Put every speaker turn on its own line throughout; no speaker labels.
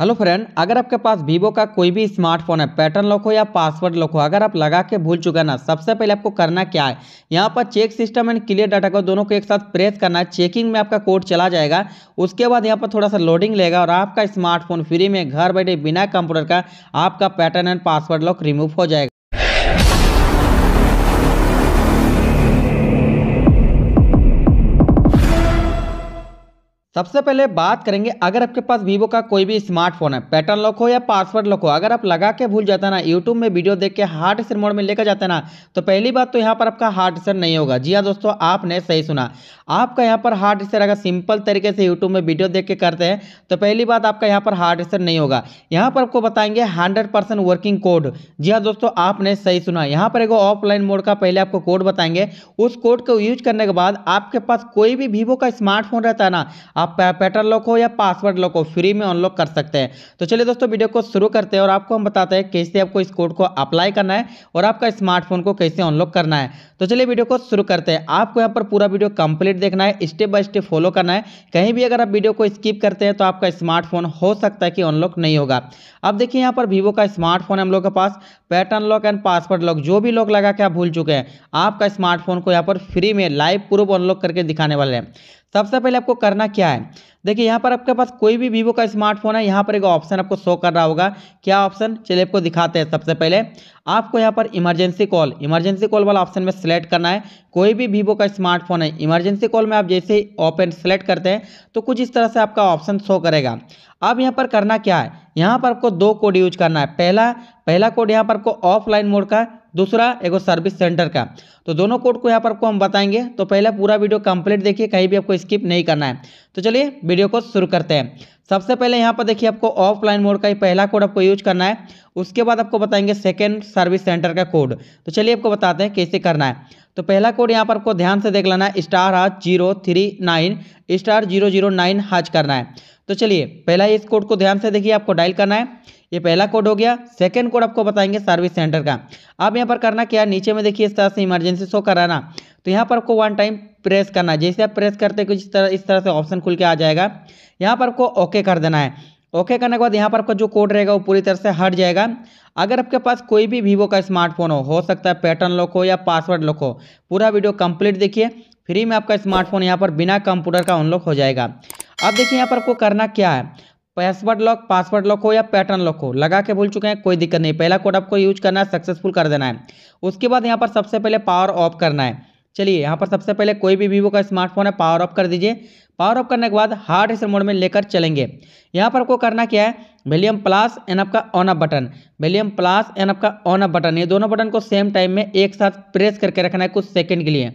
hello friend अगर आपके पास Vivo का कोई भी स्मार्टफोन है पैटर्न लॉक हो या पासवर्ड लॉक हो अगर आप लगा के भूल चुके ना सबसे पहले आपको करना क्या है यहाँ पर check system and clear data को दोनों को एक साथ प्रेस करना है चेकिंग में आपका कोड चला जाएगा उसके बाद यहाँ पर थोड़ा सा लोडिंग लेगा और आपका स्मार्टफोन फ्री में घर बैठे बिना कंप्यूटर का आपका pattern and password lock remove हो जाएगा सबसे पहले बात करेंगे अगर आपके पास वीवो का कोई भी स्मार्टफोन है पैटर्न लॉक हो या पासवर्ड लॉक हो अगर आप लगा के भूल जाते ना यूट्यूब में वीडियो देख के हार्ड सेर मोड में लेकर जाते ना तो पहली बात तो यहाँ पर आपका हार्ड सेर नहीं होगा जी हाँ दोस्तों आपने सही सुना आपका यहाँ पर हार्ड सेर अगर सिंपल तरीके से यूट्यूब में वीडियो देख के करते हैं तो पहली बात आपका यहाँ पर हार्ड सेर नहीं होगा यहाँ पर आपको बताएंगे हंड्रेड वर्किंग कोड जी हाँ दोस्तों आपने सही सुना यहाँ पर एक ऑफलाइन मोड का पहले आपको कोड बताएंगे उस कोड को यूज करने के बाद आपके पास कोई भी वीवो का स्मार्टफोन रहता है ना आप पैटर्न लॉक हो या पासवर्ड लॉक हो फ्री में अनलॉक कर सकते हैं तो चलिए दोस्तों वीडियो को शुरू करते हैं और आपको हम बताते हैं कैसे आपको इस कोड को अप्लाई करना है और आपका स्मार्टफोन को कैसे अनलॉक करना है तो चलिए वीडियो को शुरू करते हैं आपको यहाँ पर पूरा वीडियो कंप्लीट देखना है स्टेप बाय स्टेप फॉलो करना है कहीं भी अगर आप वीडियो को स्किप करते हैं तो आपका स्मार्टफोन हो सकता है कि अनलॉक नहीं होगा अब देखिए यहाँ पर वीवो का स्मार्टफोन है हम लोग के पास pattern lock and password lock जो भी लॉक लगा के आप भूल चुके हैं आपका स्मार्टफोन को यहाँ पर फ्री में लाइव प्रूफ अनलॉक करके दिखाने वाले हैं सबसे पहले आपको करना क्या है देखिए यहाँ पर आपके पास कोई भी वीवो का स्मार्टफोन है यहाँ पर एक ऑप्शन आपको शो कर रहा होगा क्या ऑप्शन चलिए आपको दिखाते हैं सबसे पहले आपको यहाँ पर इमरजेंसी कॉल इमरजेंसी कॉल वाला ऑप्शन में सेलेक्ट करना है कोई भी वीवो का स्मार्टफोन है इमरजेंसी कॉल में आप जैसे ही ओपन सेलेक्ट करते हैं तो कुछ इस तरह से आपका ऑप्शन शो करेगा अब यहाँ पर करना क्या है यहाँ पर आपको दो कोड यूज करना है पहला पहला कोड यहाँ पर आपको ऑफलाइन मोड का दूसरा एगो सर्विस सेंटर का तो दोनों कोड को यहाँ पर आपको हम बताएंगे तो पहले पूरा वीडियो कंप्लीट देखिए कहीं भी आपको स्किप नहीं करना है तो चलिए वीडियो को शुरू करते हैं सबसे पहले यहाँ पर देखिए आपको ऑफलाइन मोड का ही पहला कोड आपको यूज करना है उसके बाद आपको बताएंगे सेकेंड सर्विस सेंटर का कोड तो चलिए आपको बताते हैं कैसे करना है तो पहला कोड यहाँ पर आपको ध्यान से देख लेना है star hash zero three nine star zero zero nine hash करना है तो चलिए पहला इस कोड को ध्यान से देखिए आपको डायल करना है ये पहला कोड हो गया सेकेंड कोड आपको बताएंगे सर्विस सेंटर का अब यहाँ पर करना क्या नीचे में देखिए इस तरह से इमरजेंसी ऑप्शन से शो कराना तो यहाँ पर आपको वन टाइम प्रेस करना जैसे आप प्रेस करते कुछ इस तरह इस तरह से ऑप्शन खुल के आ जाएगा यहाँ पर आपको ओके कर देना है ओके करने के बाद यहाँ पर आपका जो कोड रहेगा वो पूरी तरह से हट जाएगा अगर आपके पास कोई भी वीवो का स्मार्टफोन हो हो सकता है पैटर्न लॉक हो या पासवर्ड लॉक हो पूरा वीडियो कंप्लीट देखिए फ्री में आपका स्मार्टफोन यहाँ पर बिना कंप्यूटर का अनलॉक हो जाएगा अब देखिए यहाँ पर आपको करना क्या है पासवर्ड लॉक पासवर्ड लॉक हो या पैटर्न लॉक हो लगा के भूल चुके हैं कोई दिक्कत नहीं पहला कोड आपको यूज करना है सक्सेसफुल कर देना है उसके बाद यहाँ पर सबसे पहले पावर ऑफ करना है चलिए यहाँ पर सबसे पहले कोई भी वीवो का स्मार्टफोन है पावर ऑफ कर दीजिए पावर ऑफ करने के बाद हार्ड रिसर मोड में लेकर चलेंगे यहाँ पर आपको करना क्या है वेलियम प्लस एन एफ का on up button volume plus N F का ऑन अप बटन ये दोनों बटन को सेम टाइम में एक साथ प्रेस करके रखना है कुछ सेकंड के लिए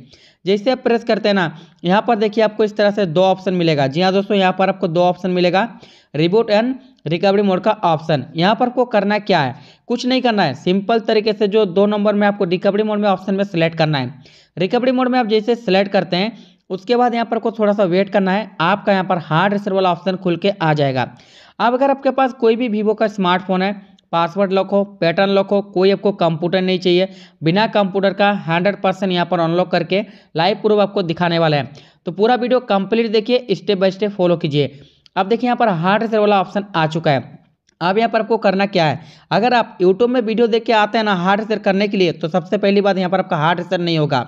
जैसे आप प्रेस करते हैं ना यहाँ पर देखिए आपको इस तरह से दो ऑप्शन मिलेगा जी हाँ दोस्तों यहाँ पर आपको दो ऑप्शन मिलेगा रिबोट एंड रिकवरी मोड का ऑप्शन यहाँ पर आपको करना क्या है कुछ नहीं करना है सिंपल तरीके से जो दो नंबर में आपको रिकवरी मोड में ऑप्शन में सेलेक्ट करना है रिकवरी मोड में आप जैसे सेलेक्ट करते हैं उसके बाद यहाँ पर को थोड़ा सा वेट करना है आपका यहाँ पर हार्ड रिसर्वल ऑप्शन खुल के आ जाएगा अब अगर आपके पास कोई भी वीवो का स्मार्टफोन है पासवर्ड लॉक हो पैटर्न लॉक हो कोई आपको कंप्यूटर नहीं चाहिए बिना कंप्यूटर का हंड्रेड परसेंट यहाँ पर अनलॉक करके लाइव प्रूफ आपको दिखाने वाला है तो पूरा वीडियो कंप्लीट देखिए स्टेप बाय स्टेप फॉलो कीजिए अब देखिए यहाँ पर हार्ड रिसेट वाला ऑप्शन आ चुका है अब यहाँ पर आपको करना क्या है अगर आप यूट्यूब में वीडियो देख के आते हैं ना हार्ड रिसेट करने के लिए तो सबसे पहली बात यहाँ पर आपका हार्ड रिसेट नहीं होगा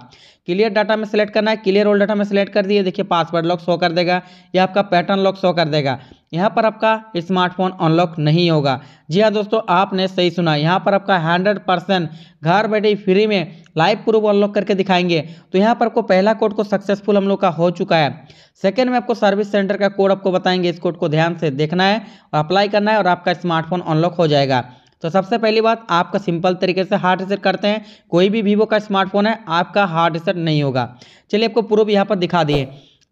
क्लियर डाटा में सेलेक्ट करना है क्लियर ओल्ड डाटा में सेलेक्ट कर दिए देखिए पासवर्ड लॉक शो कर देगा या आपका पैटर्न लॉक शो कर देगा यहाँ पर आपका स्मार्टफोन अनलॉक नहीं होगा जी हाँ दोस्तों आपने सही सुना यहाँ पर आपका हंड्रेड परसेंट घर बैठे फ्री में लाइव प्रूफ अनलॉक करके दिखाएंगे तो यहाँ पर आपको पहला कोड को सक्सेसफुल हम लोग का हो चुका है सेकेंड में आपको सर्विस सेंटर का कोड आपको बताएंगे इस कोड को ध्यान से देखना है और अप्लाई करना है और आपका स्मार्टफोन अनलॉक हो जाएगा तो सबसे पहली बात आपका सिंपल तरीके से हार्ड रिसेट करते हैं कोई भी वीवो का स्मार्टफोन है आपका हार्ड रिसेट नहीं होगा चलिए आपको प्रूफ यहाँ पर दिखा दिए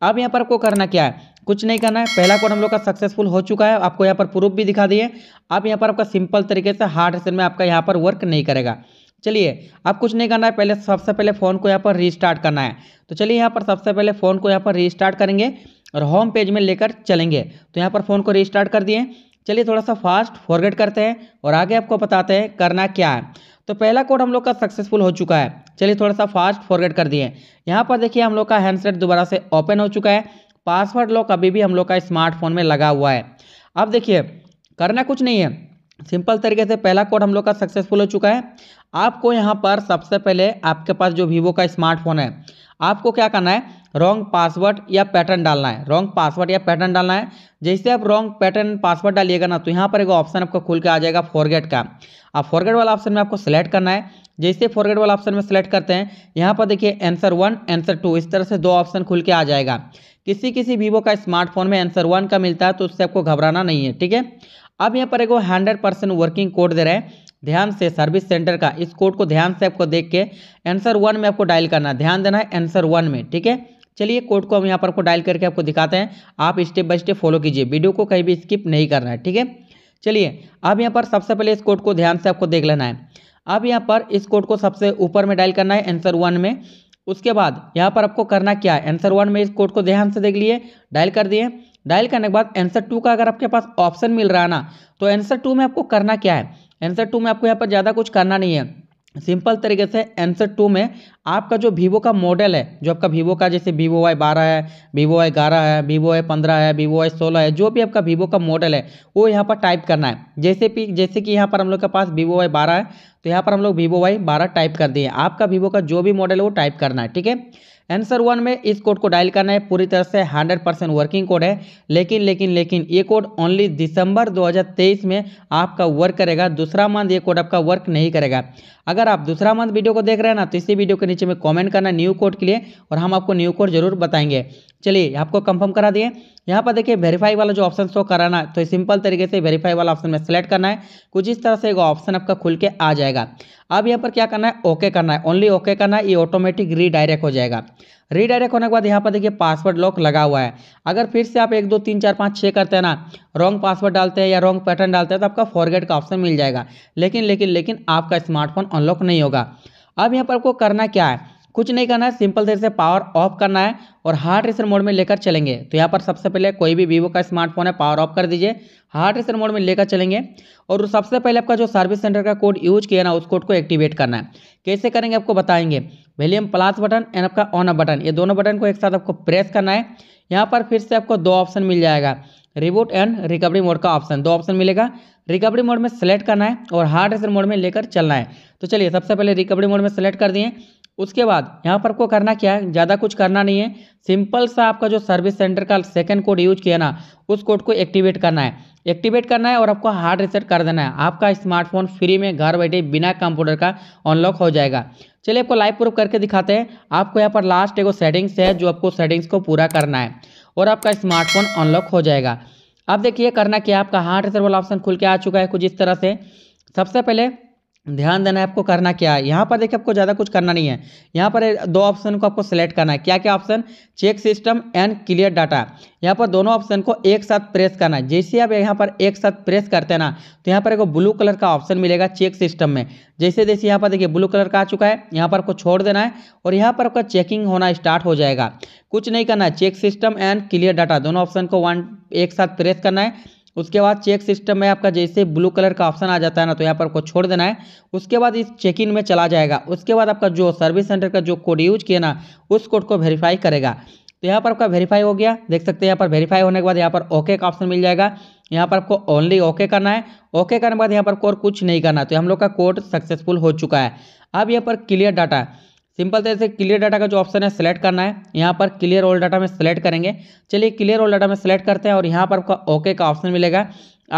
अब यहाँ पर आपको करना क्या है कुछ नहीं करना है पहला कोड हम लोग का सक्सेसफुल हो चुका है आपको यहाँ पर प्रूफ भी दिखा दिए आप यहाँ पर आपका सिंपल तरीके से हार्ड सेशन में आपका यहाँ पर वर्क नहीं करेगा चलिए अब कुछ नहीं करना है पहले सबसे पहले फ़ोन को यहाँ पर रीस्टार्ट करना है तो चलिए यहाँ पर सबसे पहले फ़ोन को यहाँ पर रीस्टार्ट करेंगे और होम पेज में लेकर चलेंगे तो यहाँ पर फ़ोन को रीस्टार्ट कर दिए चलिए थोड़ा सा फास्ट फॉरगेट करते हैं और आगे आपको बताते हैं करना क्या है तो पहला कोड हम लोग का सक्सेसफुल हो चुका है चलिए थोड़ा सा फास्ट फॉरगेट कर दिए यहाँ पर देखिए हम लोग का हैंडसेट दोबारा से ओपन हो चुका है पासवर्ड लॉक अभी भी हम लोग का स्मार्टफोन में लगा हुआ है अब देखिए करना कुछ नहीं है सिंपल तरीके से पहला कोड हम लोग का सक्सेसफुल हो चुका है आपको यहाँ पर सबसे पहले आपके पास जो वीवो का स्मार्टफोन है आपको क्या करना है रॉन्ग पासवर्ड या पैटर्न डालना है रॉन्ग पासवर्ड या पैटर्न डालना है जैसे आप रॉन्ग पैटर्न पासवर्ड डालिएगा ना तो यहाँ पर एक ऑप्शन आपको खुल के आ जाएगा फॉरगेट का आप फॉरगेट वाला ऑप्शन में आपको सेलेक्ट करना है जैसे फॉरगेट वाला ऑप्शन में सेलेक्ट करते हैं यहाँ पर देखिए आंसर वन आंसर टू इस तरह से दो ऑप्शन खुल के आ जाएगा किसी किसी वीवो का स्मार्टफोन में आंसर वन का मिलता है तो उससे आपको घबराना नहीं है ठीक है अब यहाँ पर एक हंड्रेड परसेंट वर्किंग कोड दे रहा है ध्यान से सर्विस सेंटर का इस कोड को ध्यान से आपको देख के आंसर वन में आपको डायल करना है ध्यान देना है आंसर वन में ठीक है चलिए कोड को हम यहाँ पर आपको डायल करके आपको दिखाते हैं आप स्टेप बाय स्टेप फॉलो कीजिए वीडियो को कहीं भी स्किप नहीं करना है ठीक है चलिए अब यहाँ पर सबसे पहले इस कोड को ध्यान से आपको देख लेना है अब यहाँ पर इस कोड को सबसे ऊपर में डायल करना है आंसर वन में उसके बाद यहाँ पर आपको करना क्या है आंसर वन में इस कोड को ध्यान से देख लिए डायल कर दिए डायल करने के बाद आंसर टू का अगर आपके पास ऑप्शन मिल रहा है ना तो आंसर टू में आपको करना क्या है आंसर टू में आपको यहाँ पर ज़्यादा कुछ करना नहीं है सिंपल तरीके से आंसर टू में आपका जो वीवो का मॉडल है जो आपका वीवो का जैसे वीवो वाई बारह है वीवो वाई ग्यारह है वीवो वाई पंद्रह है वीवो वाई सोलह है जो भी आपका वीवो का मॉडल है वो यहाँ पर टाइप करना है जैसे भी जैसे कि यहाँ पर हम लोग के पास वीवो वाई बारह है तो यहाँ पर हम लोग वीवो वाई बारह टाइप कर दिए आपका वीवो का जो भी मॉडल है वो टाइप करना है ठीक है आंसर वन में इस कोड को डायल करना है पूरी तरह से हंड्रेड परसेंट वर्किंग कोड है लेकिन लेकिन लेकिन ये कोड ओनली दिसंबर 2023 में आपका वर्क करेगा दूसरा मंथ ये कोड आपका वर्क नहीं करेगा अगर आप दूसरा मंथ वीडियो को देख रहे हैं ना तो इसी वीडियो के नीचे में कमेंट करना न्यू कोड के लिए और हम आपको न्यू कोड जरूर बताएंगे चलिए आपको कंफर्म करा दिए यहाँ पर देखिए वेरीफाई वाला जो ऑप्शन शो कराना तो सिंपल तरीके से वेरीफाई वाला ऑप्शन में सेलेक्ट करना है कुछ इस तरह से एक ऑप्शन आपका खुल के आ जाएगा जाएगा अब यहाँ पर क्या करना है ओके okay करना है ओनली ओके okay करना है ये ऑटोमेटिक रीडायरेक्ट हो जाएगा रीडायरेक्ट होने के बाद यहाँ पर देखिए पासवर्ड लॉक लगा हुआ है अगर फिर से आप एक दो तीन चार पाँच छः करते हैं ना रॉन्ग पासवर्ड डालते हैं या रॉन्ग पैटर्न डालते हैं तो आपका फॉरगेट का ऑप्शन मिल जाएगा लेकिन लेकिन लेकिन आपका स्मार्टफोन अनलॉक नहीं होगा अब यहाँ पर आपको करना क्या है कुछ नहीं करना है सिंपल देर से पावर ऑफ करना है और हार्ड रेसर मोड में लेकर चलेंगे तो यहाँ पर सबसे पहले कोई भी वीवो का स्मार्टफोन है पावर ऑफ कर दीजिए हार्ड रेसर मोड में लेकर चलेंगे और सबसे पहले आपका जो सर्विस सेंटर का कोड यूज किया ना उस कोड को एक्टिवेट करना है कैसे करेंगे आपको बताएंगे वैल्यूम प्लास बटन एंड आपका ऑन बटन ये दोनों बटन को एक साथ आपको प्रेस करना है यहाँ पर फिर से आपको दो ऑप्शन मिल जाएगा रिबोट एंड रिकवरी मोड का ऑप्शन दो ऑप्शन मिलेगा रिकवरी मोड में सेलेक्ट करना है और हार्ड रेसर मोड में लेकर चलना है तो चलिए सबसे पहले रिकवरी मोड में सेलेक्ट कर दिए उसके बाद यहाँ पर आपको करना क्या है ज़्यादा कुछ करना नहीं है सिंपल सा आपका जो सर्विस सेंटर का सेकंड कोड यूज किया ना उस कोड को एक्टिवेट करना है एक्टिवेट करना है और आपको हार्ड रिसेट कर देना है आपका स्मार्टफोन फ्री में घर बैठे बिना कंप्यूटर का अनलॉक हो जाएगा चलिए आपको लाइव प्रूफ करके दिखाते हैं आपको यहाँ पर लास्ट एगो सेटिंग्स है जो आपको सेटिंग्स को पूरा करना है और आपका स्मार्टफोन अनलॉक हो जाएगा अब देखिए करना क्या आपका हार्ड रिसेट वाला ऑप्शन खुल के आ चुका है कुछ इस तरह से सबसे पहले ध्यान देना है आपको करना क्या है यहाँ पर देखिए आपको ज़्यादा कुछ करना नहीं है यहाँ पर दो ऑप्शन को आपको सेलेक्ट करना है क्या क्या option check system and clear data यहाँ पर दोनों ऑप्शन को एक साथ प्रेस करना है जैसे आप यहाँ पर एक साथ प्रेस करते हैं ना तो यहाँ पर एक ब्लू कलर का ऑप्शन मिलेगा चेक सिस्टम में जैसे जैसे यहाँ पर देखिए ब्लू कलर का आ चुका है यहाँ पर आपको छोड़ देना है और यहाँ पर आपका चेकिंग होना स्टार्ट हो जाएगा कुछ नहीं करना है check system and clear data दोनों ऑप्शन को वन एक साथ प्रेस करना है उसके बाद चेक सिस्टम में आपका जैसे ब्लू कलर का ऑप्शन आ जाता है ना तो यहाँ पर आपको छोड़ देना है उसके बाद इस चेक इन में चला जाएगा उसके बाद आपका जो सर्विस सेंटर का जो कोड यूज किया ना उस कोड को वेरीफाई करेगा तो यहाँ पर आपका वेरीफाई हो गया देख सकते हैं यहाँ पर वेरीफाई होने के बाद यहाँ पर ओके का ऑप्शन मिल जाएगा यहाँ पर आपको ओनली ओके करना है ओके करने के बाद यहाँ पर और कुछ नहीं करना तो हम लोग का कोड सक्सेसफुल हो चुका है अब यहाँ पर क्लियर डाटा सिंपल तरह से क्लियर डाटा का जो ऑप्शन है सिलेक्ट करना है यहाँ पर क्लियर ऑल डाटा में सेलेक्ट करेंगे चलिए क्लियर ऑल डाटा में सेलेक्ट करते हैं और यहाँ पर आपका ओके का ऑप्शन मिलेगा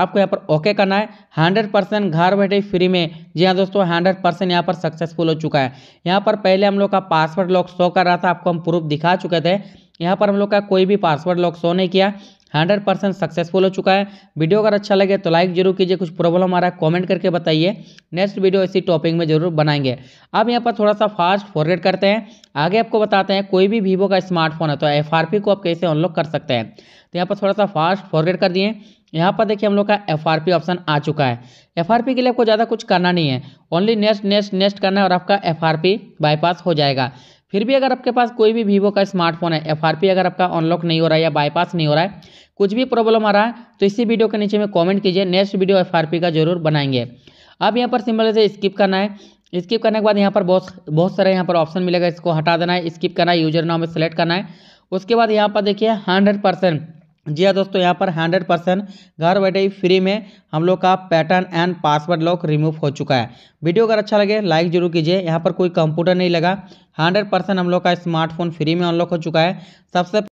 आपको यहाँ पर ओके करना है हंड्रेड परसेंट घर बैठे फ्री में जी हाँ दोस्तों हंड्रेड परसेंट यहाँ पर सक्सेसफुल हो चुका है यहाँ पर पहले हम लोग का पासवर्ड लॉक शो कर रहा था आपको हम प्रूफ दिखा चुके थे यहाँ पर हम लोग का कोई भी पासवर्ड लॉक शो नहीं किया हंड्रेड परसेंट सक्सेसफुल हो चुका है वीडियो अगर अच्छा लगे तो लाइक जरूर कीजिए कुछ प्रॉब्लम आ रहा है कॉमेंट करके बताइए नेक्स्ट वीडियो इसी टॉपिक में जरूर बनाएंगे अब यहाँ पर थोड़ा सा फास्ट फॉरवर्ड करते हैं आगे आपको बताते हैं कोई भी वीवो का स्मार्टफोन है तो एफ को आप कैसे अनलॉक कर सकते हैं तो यहाँ पर थोड़ा सा फास्ट फॉरवर्ड कर दिए यहाँ पर देखिए हम लोग का एफ ऑप्शन आ चुका है एफ के लिए आपको ज़्यादा कुछ करना नहीं है ओनली नेक्स्ट नेक्स्ट नेक्स्ट करना है और आपका एफ बाईपास हो जाएगा फिर भी अगर आपके पास कोई भी वीवो का स्मार्टफोन है एफ अगर आपका अनलॉक नहीं हो रहा है या बाईपास नहीं हो रहा है कुछ भी प्रॉब्लम आ रहा है तो इसी वीडियो के नीचे में कमेंट कीजिए नेक्स्ट वीडियो एफ का जरूर बनाएंगे अब यहाँ पर सिंपल से स्किप करना है स्किप करने के बाद यहाँ पर बहुत बहुत सारे यहाँ पर ऑप्शन मिलेगा इसको हटा देना है स्किप करना है यूजर नाम में सेलेक्ट करना है उसके बाद यहाँ पर देखिए हंड्रेड परसेंट जी हाँ दोस्तों यहाँ पर 100 परसेंट घर बैठे ही फ्री में हम लोग का pattern and password lock remove हो चुका है वीडियो अगर अच्छा लगे लाइक जरूर कीजिए यहाँ पर कोई कंप्यूटर नहीं लगा 100 परसेंट हम लोग का स्मार्टफोन फ्री में अनलॉक हो चुका है सबसे